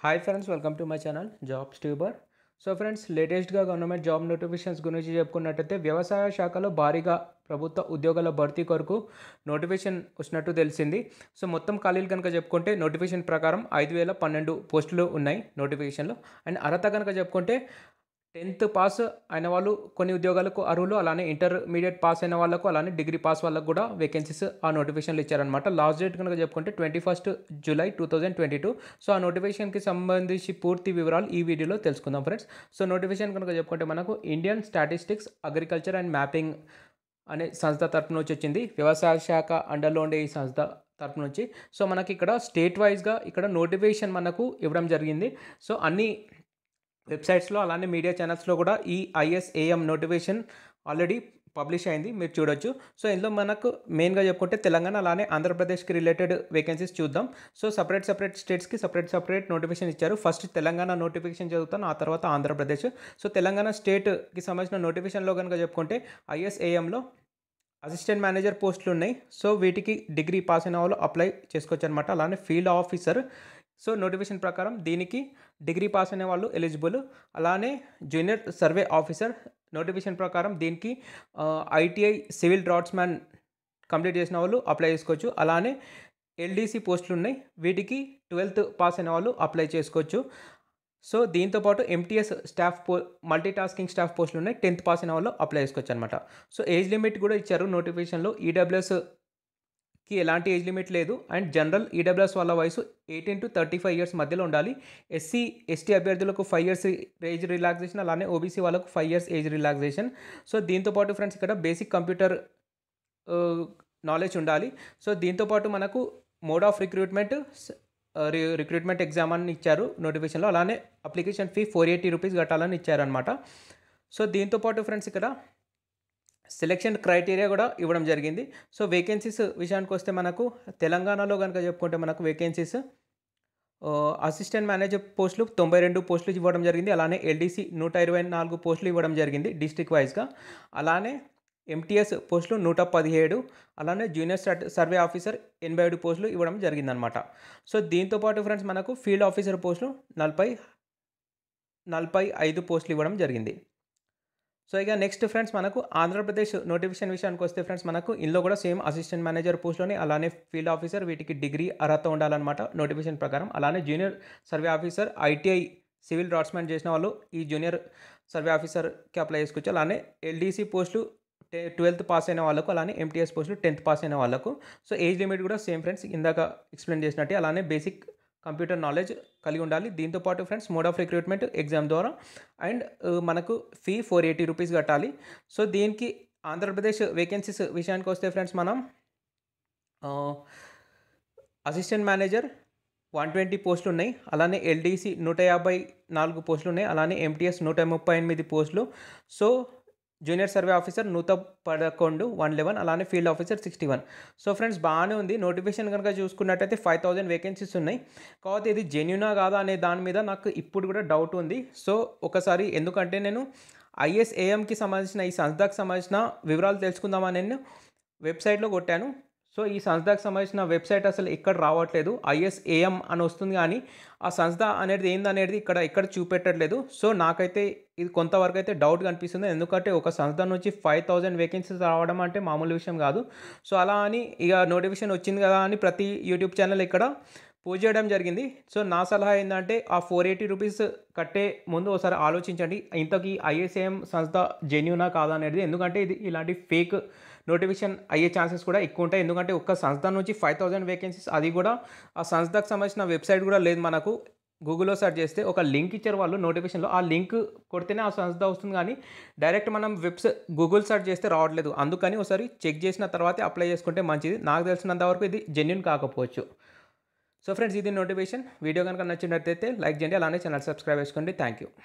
hi friends welcome to my channel jobs tuber so friends లేటెస్ట్గా government job notifications గురించి చెప్పుకున్నట్టయితే వ్యవసాయ శాఖలో భారీగా ప్రభుత్వ ఉద్యోగాల భర్తీ కొరకు నోటిఫికేషన్ వచ్చినట్టు తెలిసింది సో మొత్తం ఖాళీలు కనుక చెప్పుకుంటే నోటిఫికేషన్ ప్రకారం ఐదు వేల పన్నెండు పోస్టులు ఉన్నాయి నోటిఫికేషన్లో అండ్ అర్హత కనుక చెప్పుకుంటే టెన్త్ పాస్ అయిన వాళ్ళు కొన్ని ఉద్యోగాలకు అర్హులు అలానే ఇంటర్మీడియట్ పాస్ అయిన వాళ్ళకు అలానే డిగ్రీ పాస్ వాళ్ళకు కూడా వేకెన్సీస్ ఆ నోటిఫికేషన్లు ఇచ్చారనమాట లాస్ట్ డేట్ కనుక చెప్పుకుంటే twenty first July two thousand twenty two so ఆ నోటిఫికేషన్కి సంబంధించి పూర్తి వివరాలు ఈ వీడియోలో తెలుసుకుందాం ఫ్రెండ్స్ సో నోటిఫికేషన్ కనుక చెప్పుకుంటే మనకు Indian statistics agriculture and mapping అనే సంస్థ తరపు నుంచి వచ్చింది వ్యవసాయ శాఖ అండర్లో ఉండే ఈ సంస్థ తరపు నుంచి సో మనకి ఇక్కడ స్టేట్ వైజ్గా ఇక్కడ నోటిఫికేషన్ మనకు ఇవ్వడం జరిగింది సో అన్ని వెబ్సైట్స్లో అలానే మీడియా ఛానల్స్లో కూడా ఈ ఐఎస్ఏఎం నోటిఫికేషన్ ఆల్రెడీ పబ్లిష్ అయింది మీరు చూడొచ్చు సో ఇందులో మనకు మెయిన్గా చెప్పుకుంటే తెలంగాణ అలానే ఆంధ్రప్రదేశ్కి రిలేటెడ్ వేకెన్సీస్ చూద్దాం సో సపరేట్ సపరేట్ స్టేట్స్కి సపరేట్ సపరేట్ నోటిఫికేషన్ ఇచ్చారు ఫస్ట్ తెలంగాణ నోటిఫికేషన్ చదువుతాను ఆ తర్వాత ఆంధ్రప్రదేశ్ సో తెలంగాణ స్టేట్కి సంబంధించిన నోటిఫికేషన్లో కనుక చెప్పుకుంటే ఐఎస్ఏఎంలో అసిస్టెంట్ మేనేజర్ పోస్టులు ఉన్నాయి సో వీటికి డిగ్రీ పాస్ అయిన వాళ్ళు అప్లై చేసుకోవచ్చు అనమాట అలానే ఫీల్డ్ ఆఫీసర్ సో నోటిఫికేషన్ ప్రకారం దీనికి డిగ్రీ పాస్ అయిన వాళ్ళు ఎలిజిబుల్ అలానే జూనియర్ సర్వే ఆఫీసర్ నోటిఫికేషన్ ప్రకారం దీనికి ఐటీఐ సివిల్ డ్రాట్స్మ్యాన్ కంప్లీట్ చేసిన వాళ్ళు అప్లై చేసుకోవచ్చు అలానే ఎల్డీసీ పోస్టులు ఉన్నాయి వీటికి ట్వెల్త్ పాస్ అయిన వాళ్ళు అప్లై చేసుకోవచ్చు సో దీంతోపాటు ఎంటీఎస్ స్టాఫ్ పో మల్టీ టాస్కింగ్ స్టాఫ్ పోస్టులు ఉన్నాయి టెన్త్ పాస్ అయిన వాళ్ళు అప్లై చేసుకోవచ్చు అనమాట సో ఏజ్ లిమిట్ కూడా ఇచ్చారు నోటిఫికేషన్లో ఈడబ్ల్యూఎస్ కి ఎలాంటి ఏజ్ లిమిట్ లేదు అండ్ జనరల్ ఈడబ్ల్యూఎస్ e వాళ్ళ వయసు eighteen to thirty five years మధ్యలో ఉండాలి ఎస్సీ ఎస్టీ అభ్యర్థులకు ఫైవ్ ఇయర్స్ ఏజ్ రిలాక్సేషన్ అలానే ఓబీసీ వాళ్ళకు ఫైవ్ ఇయర్స్ ఏజ్ రిలాక్సేషన్ సో దీంతోపాటు ఫ్రెండ్స్ ఇక్కడ బేసిక్ కంప్యూటర్ నాలెడ్జ్ ఉండాలి సో దీంతోపాటు మనకు mode of recruitment recruitment exam అని ఇచ్చారు నోటిఫికేషన్లో అలానే application fee four eighty rupees కట్టాలని ఇచ్చారనమాట సో దీంతోపాటు ఫ్రెండ్స్ ఇక్కడ సెలెక్షన్ క్రైటీరియా కూడా ఇవ్వడం జరిగింది సో వేకెన్సీస్ విషయానికి వస్తే మనకు తెలంగాణలో కనుక చెప్పుకుంటే మనకు వేకెన్సీస్ అసిస్టెంట్ మేనేజర్ పోస్టులు తొంభై రెండు పోస్టులు ఇవ్వడం జరిగింది అలానే ఎల్డీసీ నూట ఇరవై నాలుగు పోస్టులు ఇవ్వడం జరిగింది డిస్ట్రిక్ట్ వైజ్గా అలానే ఎంటీఎస్ పోస్టులు నూట పదిహేడు అలానే జూనియర్ సర్వే ఆఫీసర్ ఎనభై ఏడు పోస్టులు ఇవ్వడం జరిగిందనమాట సో దీంతోపాటు ఫ్రెండ్స్ మనకు ఫీల్డ్ ఆఫీసర్ పోస్టులు నలభై నలభై ఐదు పోస్టులు ఇవ్వడం జరిగింది సో ఇక నెక్స్ట్ ఫ్రెండ్స్ మనకు ఆంధ్రప్రదేశ్ నోటిఫికేషన్ విషయానికి వస్తే ఫ్రెండ్స్ మనకు ఇందులో కూడా సేమ్ అసిస్టెంట్ మేనేజర్ పోస్ట్లోని అలానే ఫీల్డ్ ఆఫీసర్ వీటికి డిగ్రీ అర్హత ఉండాలన్నమాట నోటిఫికేషన్ ప్రకారం అలానే junior survey officer ITI civil draughtsmen చేసిన వాళ్ళు ఈ జూనియర్ సర్వే ఆఫీసర్కి అప్లై చేసుకోవచ్చు అలానే ఎల్డీసీ పోస్టులు ట్వెల్త్ పాస్ అయిన వాళ్ళకు అలానే ఎంటీఎస్ పోస్టులు టెన్త్ పాస్ అయిన వాళ్ళకు సో ఏజ్ లిమిట్ కూడా సేమ్ ఫ్రెండ్స్ ఇందాక ఎక్స్ప్లెయిన్ చేసినట్టే అలానే బేసిక్ కంప్యూటర్ నాలెడ్జ్ కలిగి ఉండాలి దీంతోపాటు friends mode of recruitment exam ద్వారా అండ్ uh, మనకు ఫీ ఫోర్ ఎయిటీ రూపీస్ కట్టాలి సో దీనికి ఆంధ్రప్రదేశ్ వేకెన్సీస్ విషయానికి వస్తే ఫ్రెండ్స్ మనం అసిస్టెంట్ మేనేజర్ వన్ ట్వంటీ పోస్టులు ఉన్నాయి అలానే ఎల్డీసీ నూట యాభై నాలుగు పోస్టులు ఉన్నాయి అలానే ఎంటీఎస్ నూట ముప్పై ఎనిమిది పోస్టులు సో జూనియర్ సర్వే ఆఫీసర్ నూత పదకొండు వన్ లెవెన్ అలానే field officer sixty one so friends బాగానే ఉంది నోటిఫికేషన్ కనుక చూసుకున్నట్టయితే ఫైవ్ థౌజండ్ వేకెన్సీస్ ఉన్నాయి కాకపోతే ఇది జెన్యునా కాదా అనే దాని మీద నాకు ఇప్పుడు కూడా డౌట్ ఉంది సో ఒకసారి ఎందుకంటే నేను ఐఎస్ఏఎంకి సంబంధించిన ఈ సంస్థకు సంబంధించిన వివరాలు తెలుసుకుందామని నేను వెబ్సైట్లో కొట్టాను సో ఈ సంస్థకు సంబంధించిన వెబ్సైట్ అసలు ఇక్కడ రావట్లేదు ఐఎస్ఏఎం అని వస్తుంది కానీ ఆ సంస్థ అనేది ఏందనేది ఇక్కడ ఇక్కడ చూపెట్టట్లేదు సో నాకైతే ఇది కొంతవరకు అయితే డౌట్ కనిపిస్తుంది ఎందుకంటే ఒక సంస్థ నుంచి ఫైవ్ థౌజండ్ వేకెన్సీస్ రావడం అంటే మామూలు విషయం కాదు సో అలా అని ఇక నోటిఫికేషన్ వచ్చింది కదా అని ప్రతి యూట్యూబ్ ఛానల్ ఇక్కడ పూజ చేయడం జరిగింది సో నా సలహా ఏంటంటే ఆ ఫోర్ ఎయిటీ రూపీస్ కట్టే ముందు ఒకసారి ఆలోచించండి ఇంతకీ ఐఏసీఎం సంస్థ జెన్యునా కాదా అనేది ఎందుకంటే ఇది ఇలాంటి ఫేక్ నోటిఫికేషన్ అయ్యే ఛాన్సెస్ కూడా ఎక్కువ ఉంటాయి ఎందుకంటే ఒక్క సంస్థ నుంచి ఫైవ్ థౌజండ్ వేకెన్సీస్ అది కూడా ఆ సంస్థకు సంబంధించిన వెబ్సైట్ కూడా లేదు మనకు గూగుల్లో సెర్చ్ చేస్తే ఒక లింక్ ఇచ్చారు వాళ్ళు నోటిఫికేషన్లో ఆ లింక్ కొడితేనే ఆ సంస్థ వస్తుంది కానీ డైరెక్ట్ మనం వెబ్స్ గూగుల్ సెర్చ్ చేస్తే రావట్లేదు అందుకని ఒకసారి చెక్ చేసిన తర్వాతే అప్లై చేసుకుంటే మంచిది నాకు తెలిసినంత వరకు ఇది జెన్యున్ కాకపోవచ్చు సో ఫ్రెండ్స్ ఇది నోటిఫికేషన్ వీడియో కనుక నచ్చినట్టయితే లైక్ చేయండి అలానే ఛానల్ సబ్స్క్రైబ్ చేసుకోండి థ్యాంక్ యూ